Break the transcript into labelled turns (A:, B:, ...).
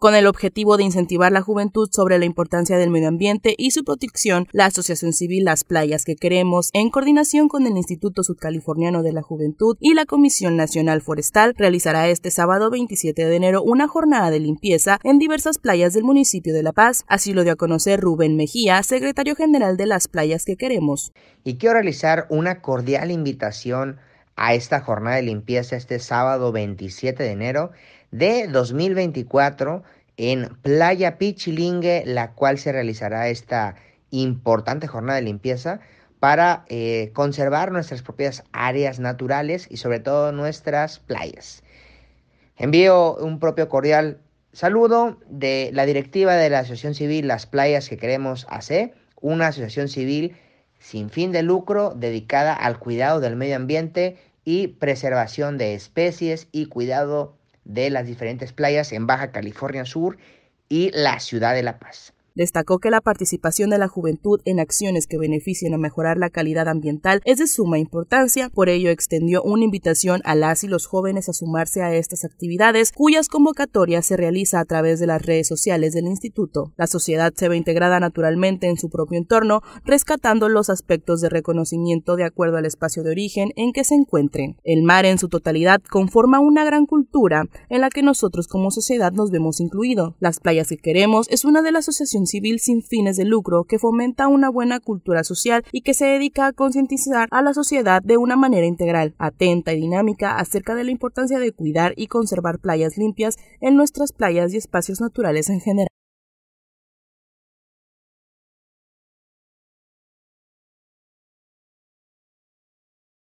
A: Con el objetivo de incentivar la juventud sobre la importancia del medio ambiente y su protección, la Asociación Civil Las Playas que Queremos, en coordinación con el Instituto Sudcaliforniano de la Juventud y la Comisión Nacional Forestal, realizará este sábado 27 de enero una jornada de limpieza en diversas playas del municipio de La Paz. Así lo dio a conocer Rubén Mejía,
B: secretario general de Las Playas que Queremos. Y quiero realizar una cordial invitación a esta jornada de limpieza este sábado 27 de enero de 2024 en Playa Pichilingue, la cual se realizará esta importante jornada de limpieza para eh, conservar nuestras propias áreas naturales y sobre todo nuestras playas. Envío un propio cordial saludo de la directiva de la Asociación Civil Las Playas que queremos hacer, una asociación civil sin fin de lucro dedicada al cuidado del medio ambiente y preservación de especies y cuidado de las diferentes playas en Baja California Sur y la ciudad de La Paz. Destacó que la participación de la
A: juventud en acciones que beneficien a mejorar la calidad ambiental es de suma importancia, por ello extendió una invitación a las y los jóvenes a sumarse a estas actividades, cuyas convocatorias se realiza a través de las redes sociales del instituto. La sociedad se ve integrada naturalmente en su propio entorno, rescatando los aspectos de reconocimiento de acuerdo al espacio de origen en que se encuentren. El mar en su totalidad conforma una gran cultura en la que nosotros como sociedad nos vemos incluido. Las playas que queremos es una de las asociaciones civil sin fines de lucro que fomenta una buena cultura social y que se dedica a concientizar a la sociedad de una manera integral, atenta y dinámica acerca de la importancia de cuidar y conservar playas limpias en
B: nuestras playas y espacios naturales en general.